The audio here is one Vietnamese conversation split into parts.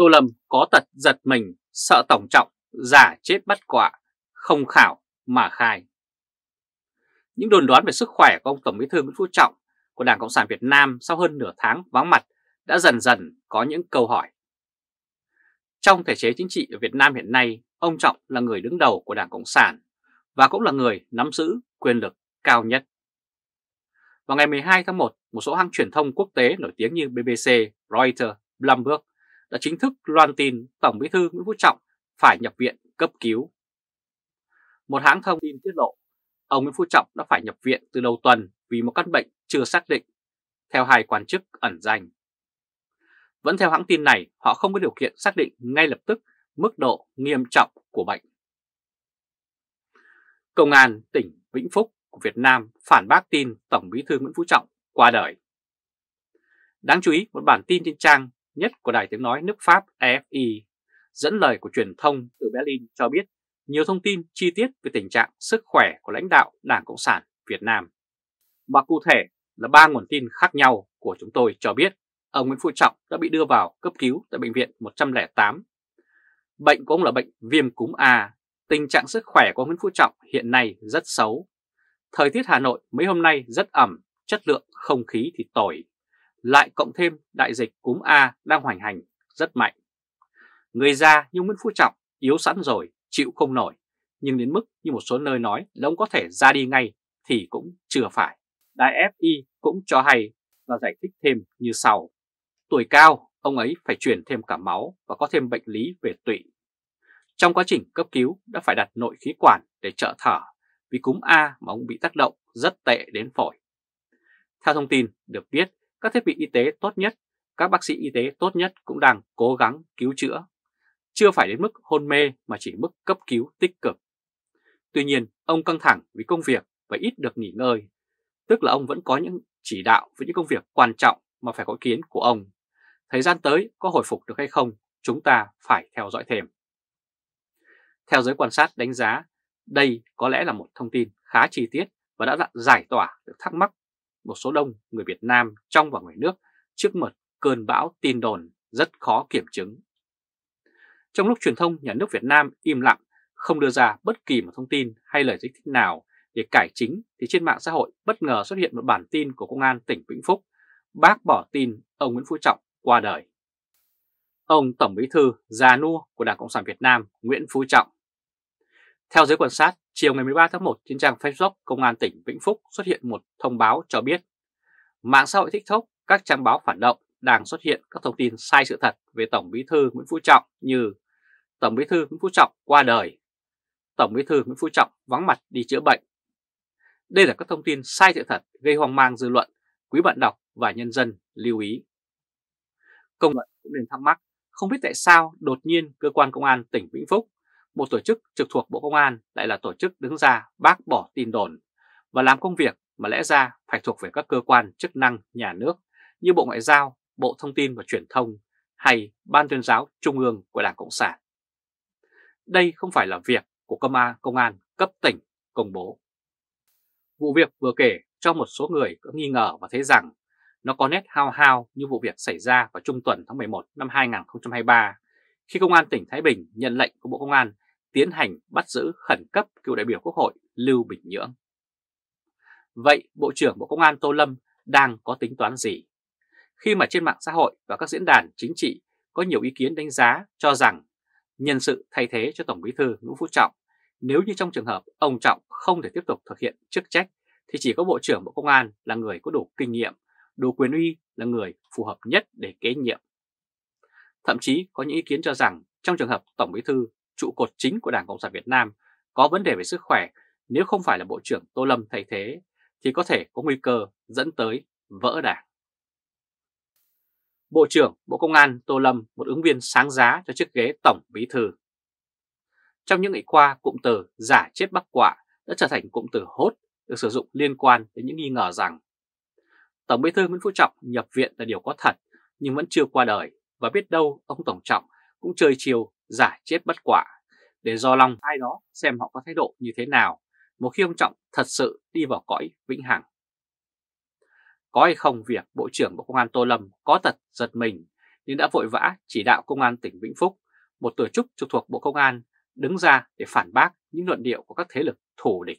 Tô Lâm có tật giật mình, sợ tổng trọng, giả chết bắt quạ không khảo mà khai. Những đồn đoán về sức khỏe của ông Tổng Bí thư Nguyễn Phú Trọng của Đảng Cộng sản Việt Nam sau hơn nửa tháng vắng mặt đã dần dần có những câu hỏi. Trong thể chế chính trị ở Việt Nam hiện nay, ông Trọng là người đứng đầu của Đảng Cộng sản và cũng là người nắm giữ quyền lực cao nhất. Vào ngày 12 tháng 1, một số hãng truyền thông quốc tế nổi tiếng như BBC, Reuters, Bloomberg đã chính thức loan tin Tổng Bí thư Nguyễn Phú Trọng phải nhập viện cấp cứu. Một hãng thông tin tiết lộ, ông Nguyễn Phú Trọng đã phải nhập viện từ đầu tuần vì một căn bệnh chưa xác định, theo hai quan chức ẩn danh. Vẫn theo hãng tin này, họ không có điều kiện xác định ngay lập tức mức độ nghiêm trọng của bệnh. Công an tỉnh Vĩnh Phúc của Việt Nam phản bác tin Tổng Bí thư Nguyễn Phú Trọng qua đời. Đáng chú ý, một bản tin trên trang nhất của Đài Tiếng Nói nước Pháp EFI, dẫn lời của truyền thông từ Berlin cho biết nhiều thông tin chi tiết về tình trạng sức khỏe của lãnh đạo Đảng Cộng sản Việt Nam. mà cụ thể là ba nguồn tin khác nhau của chúng tôi cho biết ông Nguyễn Phú Trọng đã bị đưa vào cấp cứu tại Bệnh viện 108. Bệnh của ông là bệnh viêm cúm A. Tình trạng sức khỏe của ông Nguyễn Phú Trọng hiện nay rất xấu. Thời tiết Hà Nội mấy hôm nay rất ẩm, chất lượng không khí thì tồi lại cộng thêm đại dịch cúm A đang hoành hành rất mạnh. Người già như Nguyễn Phú Trọng yếu sẵn rồi, chịu không nổi, nhưng đến mức như một số nơi nói là ông có thể ra đi ngay thì cũng chưa phải. Đại FI cũng cho hay và giải thích thêm như sau. Tuổi cao, ông ấy phải truyền thêm cả máu và có thêm bệnh lý về tụy. Trong quá trình cấp cứu đã phải đặt nội khí quản để trợ thở vì cúm A mà ông bị tác động rất tệ đến phổi. Theo thông tin được biết, các thiết bị y tế tốt nhất, các bác sĩ y tế tốt nhất cũng đang cố gắng cứu chữa. Chưa phải đến mức hôn mê mà chỉ mức cấp cứu tích cực. Tuy nhiên, ông căng thẳng vì công việc và ít được nghỉ ngơi, tức là ông vẫn có những chỉ đạo với những công việc quan trọng mà phải có kiến của ông. Thời gian tới có hồi phục được hay không, chúng ta phải theo dõi thêm. Theo giới quan sát đánh giá, đây có lẽ là một thông tin khá chi tiết và đã giải tỏa được thắc mắc một số đông người Việt Nam trong và ngoài nước trước một cơn bão tin đồn rất khó kiểm chứng. Trong lúc truyền thông nhà nước Việt Nam im lặng, không đưa ra bất kỳ một thông tin hay lời giải thích nào để cải chính thì trên mạng xã hội bất ngờ xuất hiện một bản tin của Công an tỉnh Vĩnh Phúc bác bỏ tin ông Nguyễn Phú Trọng qua đời. Ông Tổng Bí Thư già nua của Đảng Cộng sản Việt Nam Nguyễn Phú Trọng. Theo giới quan sát, Chiều ngày 13 tháng 1 trên trang Facebook Công an tỉnh Vĩnh Phúc xuất hiện một thông báo cho biết mạng xã hội TikTok, các trang báo phản động đang xuất hiện các thông tin sai sự thật về Tổng Bí thư Nguyễn Phú Trọng như Tổng Bí thư Nguyễn Phú Trọng qua đời, Tổng Bí thư Nguyễn Phú Trọng vắng mặt đi chữa bệnh. Đây là các thông tin sai sự thật gây hoang mang dư luận, quý bạn đọc và nhân dân lưu ý. Công luận cũng nên thắc mắc, không biết tại sao đột nhiên cơ quan công an tỉnh Vĩnh Phúc một tổ chức trực thuộc Bộ Công an lại là tổ chức đứng ra bác bỏ tin đồn và làm công việc mà lẽ ra phải thuộc về các cơ quan chức năng nhà nước như Bộ Ngoại giao, Bộ Thông tin và Truyền thông hay Ban tuyên giáo Trung ương của Đảng Cộng sản. Đây không phải là việc của công an, công an cấp tỉnh công bố. Vụ việc vừa kể cho một số người có nghi ngờ và thấy rằng nó có nét hao hao như vụ việc xảy ra vào trung tuần tháng 11 năm 2023 khi Công an tỉnh Thái Bình nhận lệnh của Bộ Công an tiến hành bắt giữ khẩn cấp cựu đại biểu Quốc hội Lưu Bình Nhưỡng. Vậy Bộ trưởng Bộ Công an Tô Lâm đang có tính toán gì? Khi mà trên mạng xã hội và các diễn đàn chính trị có nhiều ý kiến đánh giá cho rằng nhân sự thay thế cho Tổng bí thư Nguyễn Phú Trọng, nếu như trong trường hợp ông Trọng không thể tiếp tục thực hiện chức trách thì chỉ có Bộ trưởng Bộ Công an là người có đủ kinh nghiệm, đủ quyền uy là người phù hợp nhất để kế nhiệm Thậm chí có những ý kiến cho rằng trong trường hợp Tổng Bí Thư, trụ cột chính của Đảng Cộng sản Việt Nam có vấn đề về sức khỏe nếu không phải là Bộ trưởng Tô Lâm thay thế thì có thể có nguy cơ dẫn tới vỡ đảng. Bộ trưởng Bộ Công an Tô Lâm một ứng viên sáng giá cho chiếc ghế Tổng Bí Thư. Trong những ngày qua, cụm từ giả chết bắc quạ đã trở thành cụm từ hốt được sử dụng liên quan đến những nghi ngờ rằng Tổng Bí Thư Nguyễn Phú Trọng nhập viện là điều có thật nhưng vẫn chưa qua đời và biết đâu ông Tổng Trọng cũng chơi chiều giả chết bất quả để do lòng ai đó xem họ có thái độ như thế nào một khi ông Trọng thật sự đi vào cõi vĩnh hằng. Có hay không việc Bộ trưởng Bộ Công an Tô Lâm có tật giật mình nhưng đã vội vã chỉ đạo Công an tỉnh Vĩnh Phúc, một tổ chức trực thuộc Bộ Công an đứng ra để phản bác những luận điệu của các thế lực thù địch,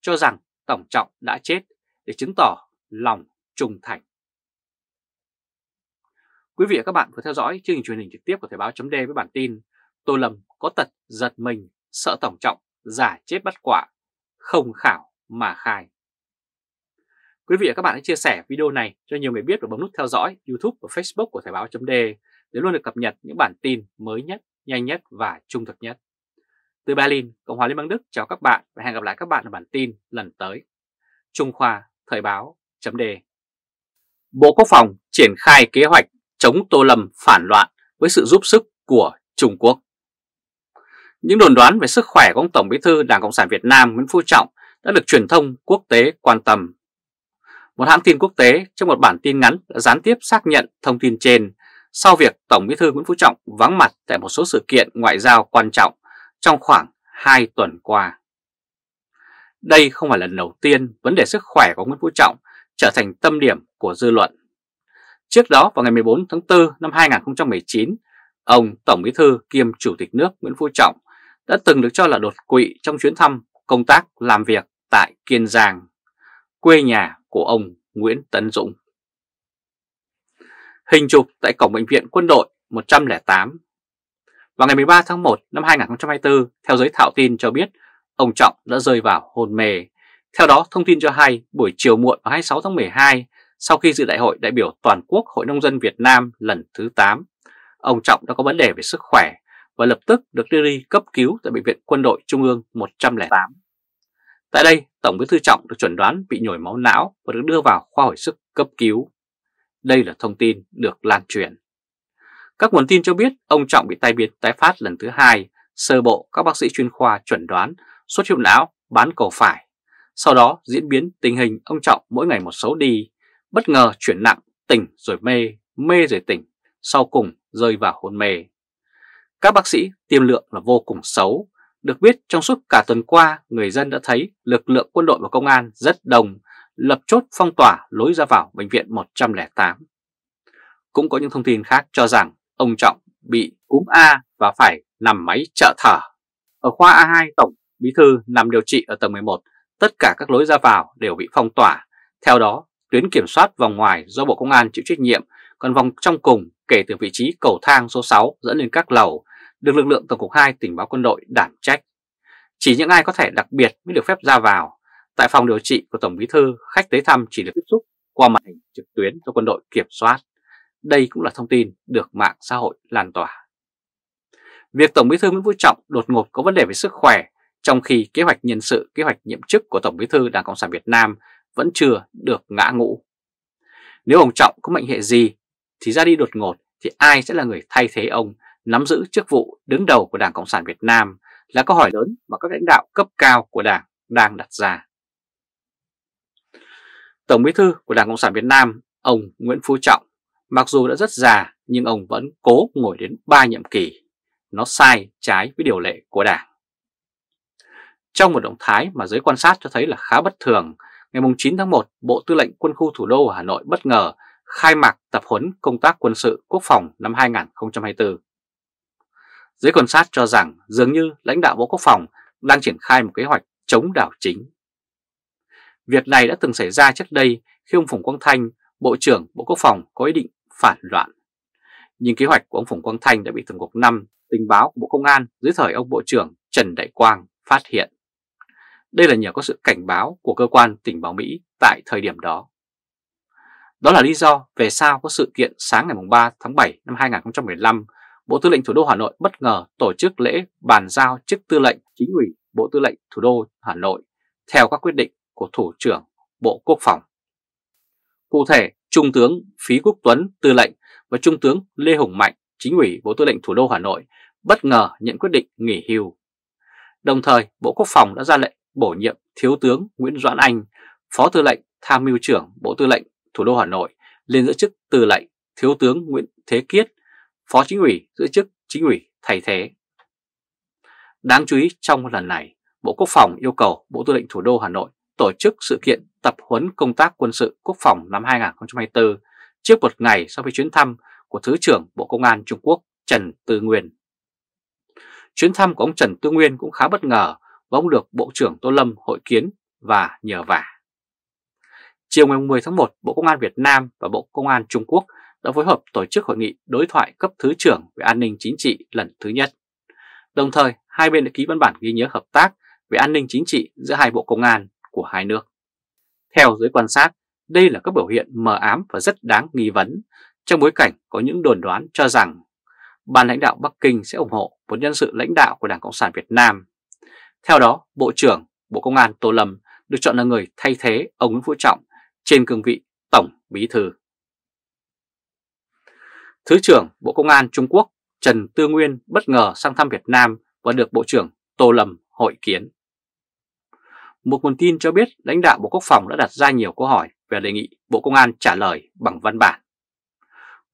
cho rằng Tổng Trọng đã chết để chứng tỏ lòng trung thành. Quý vị và các bạn vừa theo dõi chương trình truyền hình trực tiếp của Thời báo chấm với bản tin Tô Lâm có tật giật mình, sợ tổng trọng, giả chết bắt quả, không khảo mà khai. Quý vị và các bạn hãy chia sẻ video này cho nhiều người biết và bấm nút theo dõi YouTube và Facebook của Thời báo chấm để luôn được cập nhật những bản tin mới nhất, nhanh nhất và trung thực nhất. Từ Berlin, Cộng hòa Liên bang Đức chào các bạn và hẹn gặp lại các bạn ở bản tin lần tới. Trung Khoa, Thời báo, chấm đề. Bộ Quốc phòng triển khai kế hoạch chống Tô Lâm phản loạn với sự giúp sức của Trung Quốc. Những đồn đoán về sức khỏe của ông Tổng Bí thư Đảng Cộng sản Việt Nam Nguyễn Phú Trọng đã được truyền thông quốc tế quan tâm. Một hãng tin quốc tế trong một bản tin ngắn đã gián tiếp xác nhận thông tin trên sau việc Tổng Bí thư Nguyễn Phú Trọng vắng mặt tại một số sự kiện ngoại giao quan trọng trong khoảng 2 tuần qua. Đây không phải lần đầu tiên vấn đề sức khỏe của Nguyễn Phú Trọng trở thành tâm điểm của dư luận Trước đó vào ngày 14 tháng 4 năm 2019, ông Tổng Bí thư kiêm Chủ tịch nước Nguyễn Phú Trọng đã từng được cho là đột quỵ trong chuyến thăm công tác làm việc tại Kiên Giang, quê nhà của ông Nguyễn Tấn Dũng. Hình chụp tại cổng bệnh viện quân đội 108 Vào ngày 13 tháng 1 năm 2024, theo giới thạo tin cho biết, ông Trọng đã rơi vào hôn mê. Theo đó, thông tin cho hay buổi chiều muộn vào 26 tháng 12, sau khi dự đại hội đại biểu toàn quốc Hội Nông dân Việt Nam lần thứ 8, ông Trọng đã có vấn đề về sức khỏe và lập tức được đưa đi cấp cứu tại Bệnh viện Quân đội Trung ương 108. Tại đây, Tổng bí thư Trọng được chuẩn đoán bị nhồi máu não và được đưa vào khoa hồi sức cấp cứu. Đây là thông tin được lan truyền. Các nguồn tin cho biết ông Trọng bị tai biến tái phát lần thứ hai, sơ bộ các bác sĩ chuyên khoa chuẩn đoán suốt huyết não bán cầu phải. Sau đó diễn biến tình hình ông Trọng mỗi ngày một xấu đi, bất ngờ chuyển nặng, tỉnh rồi mê, mê rồi tỉnh, sau cùng rơi vào hôn mê. Các bác sĩ tiêm lượng là vô cùng xấu. Được biết trong suốt cả tuần qua, người dân đã thấy lực lượng quân đội và công an rất đông, lập chốt phong tỏa lối ra vào bệnh viện 108. Cũng có những thông tin khác cho rằng ông Trọng bị cúm A và phải nằm máy trợ thở. Ở khoa A2 Tổng Bí Thư nằm điều trị ở tầng 11, tất cả các lối ra vào đều bị phong tỏa. Theo đó, tuyến kiểm soát vòng ngoài do Bộ Công an chịu trách nhiệm, còn vòng trong cùng kể từ vị trí cầu thang số 6 dẫn lên các lầu, được lực lượng Tổng cục 2 tình báo quân đội đảm trách. Chỉ những ai có thể đặc biệt mới được phép ra vào. Tại phòng điều trị của Tổng Bí Thư, khách tới thăm chỉ được tiếp xúc qua màn hình trực tuyến do quân đội kiểm soát. Đây cũng là thông tin được mạng xã hội lan tỏa. Việc Tổng Bí Thư Nguyễn Phú Trọng đột ngột có vấn đề về sức khỏe, trong khi kế hoạch nhân sự, kế hoạch nhiệm chức của Tổng Bí Thư Đảng Cộng sản Việt Nam vẫn chưa được ngã ngũ. Nếu ông Trọng có mệnh hệ gì thì ra đi đột ngột thì ai sẽ là người thay thế ông nắm giữ chức vụ đứng đầu của Đảng Cộng sản Việt Nam là câu hỏi lớn mà các lãnh đạo cấp cao của Đảng đang đặt ra. Tổng bí thư của Đảng Cộng sản Việt Nam, ông Nguyễn Phú Trọng, mặc dù đã rất già nhưng ông vẫn cố ngồi đến 3 nhiệm kỳ. Nó sai trái với điều lệ của Đảng. Trong một động thái mà giới quan sát cho thấy là khá bất thường ngày 9 tháng 1, Bộ Tư lệnh Quân khu Thủ đô Hà Nội bất ngờ khai mạc tập huấn công tác quân sự quốc phòng năm 2024. Giới quan sát cho rằng dường như lãnh đạo Bộ Quốc phòng đang triển khai một kế hoạch chống đảo chính. Việc này đã từng xảy ra trước đây khi ông Phùng Quang Thanh, Bộ trưởng Bộ Quốc phòng có ý định phản loạn. Nhưng kế hoạch của ông Phùng Quang Thanh đã bị Thường cục 5 tình báo của Bộ Công an dưới thời ông Bộ trưởng Trần Đại Quang phát hiện. Đây là nhờ có sự cảnh báo của cơ quan tình báo Mỹ tại thời điểm đó. Đó là lý do về sao có sự kiện sáng ngày 3 tháng 7 năm 2015, Bộ Tư lệnh Thủ đô Hà Nội bất ngờ tổ chức lễ bàn giao chức tư lệnh chính ủy Bộ Tư lệnh Thủ đô Hà Nội theo các quyết định của Thủ trưởng Bộ Quốc phòng. Cụ thể, Trung tướng Phí Quốc Tuấn Tư lệnh và Trung tướng Lê Hùng Mạnh Chính ủy Bộ Tư lệnh Thủ đô Hà Nội bất ngờ nhận quyết định nghỉ hưu. Đồng thời, Bộ Quốc phòng đã ra lệnh bổ nhiệm Thiếu tướng Nguyễn Doãn Anh, Phó Tư lệnh Tham mưu trưởng Bộ Tư lệnh Thủ đô Hà Nội lên giữ chức Tư lệnh Thiếu tướng Nguyễn Thế Kiết, Phó Chính ủy giữ chức Chính ủy thay thế. Đáng chú ý trong lần này, Bộ Quốc phòng yêu cầu Bộ Tư lệnh Thủ đô Hà Nội tổ chức sự kiện tập huấn công tác quân sự quốc phòng năm 2024 trước một ngày sau khi chuyến thăm của Thứ trưởng Bộ Công an Trung Quốc Trần Tư Nguyên. Chuyến thăm của ông Trần Tư Nguyên cũng khá bất ngờ và được Bộ trưởng Tô Lâm hội kiến và nhờ vả. Chiều ngày 10 tháng 1, Bộ Công an Việt Nam và Bộ Công an Trung Quốc đã phối hợp tổ chức hội nghị đối thoại cấp thứ trưởng về an ninh chính trị lần thứ nhất. Đồng thời, hai bên đã ký văn bản ghi nhớ hợp tác về an ninh chính trị giữa hai bộ công an của hai nước. Theo giới quan sát, đây là các biểu hiện mờ ám và rất đáng nghi vấn trong bối cảnh có những đồn đoán cho rằng ban lãnh đạo Bắc Kinh sẽ ủng hộ một nhân sự lãnh đạo của Đảng Cộng sản Việt Nam theo đó, Bộ trưởng Bộ Công an Tô Lâm được chọn là người thay thế ông Nguyễn Phú Trọng trên cương vị Tổng Bí Thư. Thứ trưởng Bộ Công an Trung Quốc Trần Tư Nguyên bất ngờ sang thăm Việt Nam và được Bộ trưởng Tô Lâm hội kiến. Một nguồn tin cho biết lãnh đạo Bộ Quốc phòng đã đặt ra nhiều câu hỏi về đề nghị Bộ Công an trả lời bằng văn bản.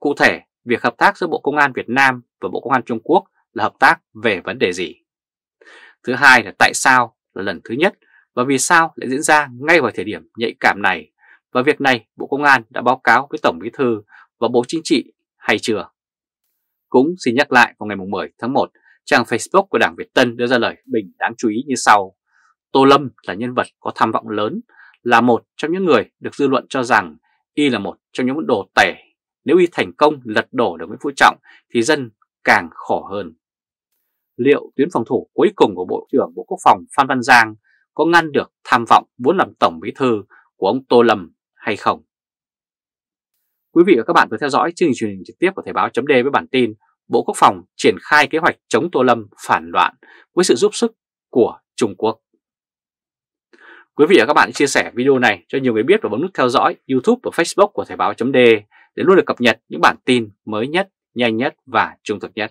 Cụ thể, việc hợp tác giữa Bộ Công an Việt Nam và Bộ Công an Trung Quốc là hợp tác về vấn đề gì? Thứ hai là tại sao là lần thứ nhất và vì sao lại diễn ra ngay vào thời điểm nhạy cảm này và việc này Bộ Công an đã báo cáo với Tổng Bí Thư và Bộ Chính trị hay chưa? Cũng xin nhắc lại vào ngày 10 tháng 1, trang Facebook của Đảng Việt Tân đưa ra lời bình đáng chú ý như sau. Tô Lâm là nhân vật có tham vọng lớn, là một trong những người được dư luận cho rằng y là một trong những đồ tể. Nếu y thành công lật đổ được Nguyễn Phú Trọng thì dân càng khổ hơn liệu tuyến phòng thủ cuối cùng của Bộ trưởng Bộ Quốc phòng Phan Văn Giang có ngăn được tham vọng muốn làm Tổng Bí Thư của ông Tô Lâm hay không? Quý vị và các bạn vừa theo dõi chương trình truyền hình trực tiếp của Thời báo chấm với bản tin Bộ Quốc phòng triển khai kế hoạch chống Tô Lâm phản loạn với sự giúp sức của Trung Quốc. Quý vị và các bạn chia sẻ video này cho nhiều người biết và bấm nút theo dõi YouTube và Facebook của Thời báo chấm để luôn được cập nhật những bản tin mới nhất, nhanh nhất và trung thực nhất.